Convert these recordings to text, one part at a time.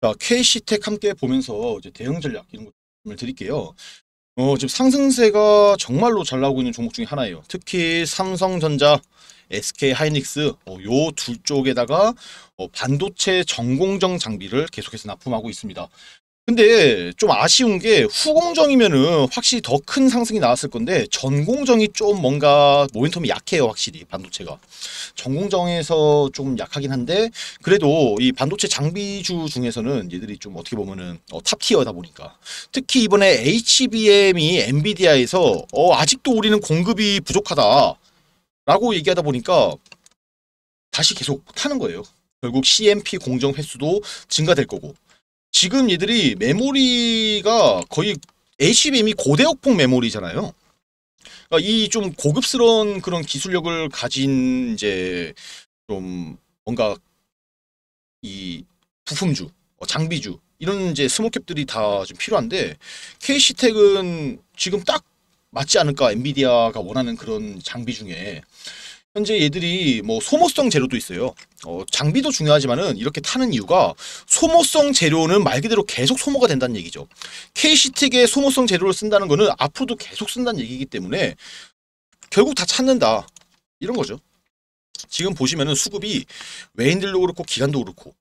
자, KC텍 함께 보면서 이제 대응 전략 이런 것을 드릴게요. 어, 지금 상승세가 정말로 잘 나오고 있는 종목 중에 하나예요. 특히 삼성전자, SK 하이닉스 어, 요 두 쪽에다가 어, 반도체 전공정 장비를 계속해서 납품하고 있습니다. 근데 좀 아쉬운 게 후공정이면은 확실히 더 큰 상승이 나왔을 건데 전공정이 좀 뭔가 모멘텀이 약해요 확실히 반도체가 전공정에서 좀 약하긴 한데 그래도 이 반도체 장비주 중에서는 얘들이 좀 어떻게 보면은 어, 탑티어다 보니까 특히 이번에 HBM이 엔비디아에서 어, 아직도 우리는 공급이 부족하다 라고 얘기하다 보니까 다시 계속 타는 거예요 결국 CMP 공정 횟수도 증가될 거고 지금 얘들이 메모리가 거의 ACBM이 고대역폭 메모리잖아요. 그러니까 이좀 고급스러운 그런 기술력을 가진 이제 좀 뭔가 이 부품주, 뭐 장비주 이런 이제 스모캡들이 다 좀 필요한데 k 시텍은 지금 딱 맞지 않을까 엔비디아가 원하는 그런 장비 중에 현재 얘들이 뭐 소모성 재료도 있어요. 어, 장비도 중요하지만은 이렇게 타는 이유가 소모성 재료는 말 그대로 계속 소모가 된다는 얘기죠. KC틱의 소모성 재료를 쓴다는 거는 앞으로도 계속 쓴다는 얘기이기 때문에 결국 다 찾는다. 이런 거죠. 지금 보시면은 수급이 외인들도 그렇고 기간도 그렇고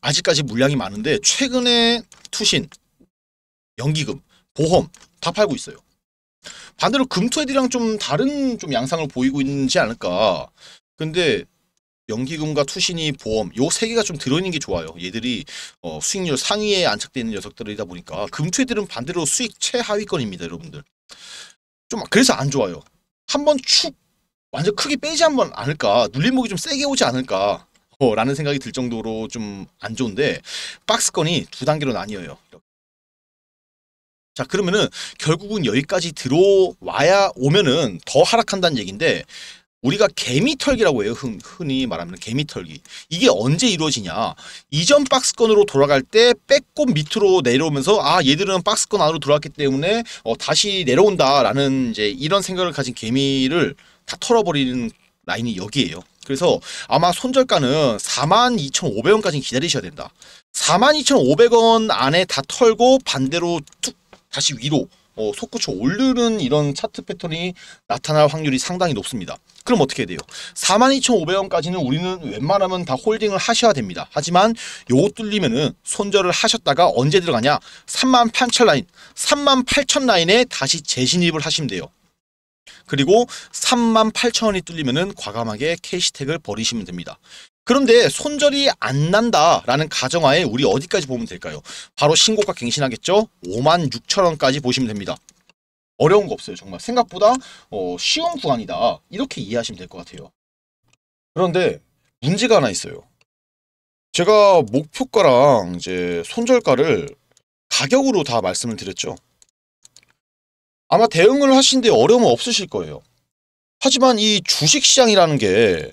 아직까지 물량이 많은데 최근에 투신, 연기금, 보험 다 팔고 있어요. 반대로 금토헤드랑 좀 다른 좀 양상을 보이고 있지 않을까. 근데 연기금과 투신이 보험 요 세 개가 좀 들어있는 게 좋아요. 얘들이 어, 수익률 상위에 안착되어 있는 녀석들이다 보니까 금투애들은 반대로 수익 최하위권입니다, 여러분들. 좀 그래서 안 좋아요. 한 번 축 완전 크게 빼지 한번 않을까 눌림목이 좀 세게 오지 않을까 어, 라는 생각이 들 정도로 좀 안 좋은데 박스권이 두 단계로 나뉘어요. 이렇게. 자 그러면은 결국은 여기까지 들어와야 오면은 더 하락한다는 얘기인데 우리가 개미털기라고 해요. 흔, 흔히 말하면 개미털기. 이게 언제 이루어지냐. 이전 박스권으로 돌아갈 때 빼꼼 밑으로 내려오면서 아 얘들은 박스권 안으로 들어왔기 때문에 어, 다시 내려온다라는 이제 이런 생각을 가진 개미를 다 털어버리는 라인이 여기에요. 그래서 아마 손절가는 42,500원까지 기다리셔야 된다. 42,500원 안에 다 털고 반대로 툭 다시 위로 어, 솟구쳐 오르는 이런 차트 패턴이 나타날 확률이 상당히 높습니다. 그럼 어떻게 돼요? 42,500원까지는 우리는 웬만하면 다 홀딩을 하셔야 됩니다. 하지만 요거 뚫리면은 손절을 하셨다가 언제 들어가냐? 38,000 라인, 38,000 라인에 다시 재신입을 하시면 돼요. 그리고 38,000원이 뚫리면은 과감하게 캐시텍을 버리시면 됩니다. 그런데 손절이 안 난다라는 가정하에 우리 어디까지 보면 될까요? 바로 신고가 갱신하겠죠? 5만 6천원까지 보시면 됩니다. 어려운 거 없어요. 정말 생각보다 어, 쉬운 구간이다. 이렇게 이해하시면 될 것 같아요. 그런데 문제가 하나 있어요. 제가 목표가랑 이제 손절가를 가격으로 다 말씀을 드렸죠. 아마 대응을 하신데 어려움은 없으실 거예요. 하지만 이 주식시장이라는 게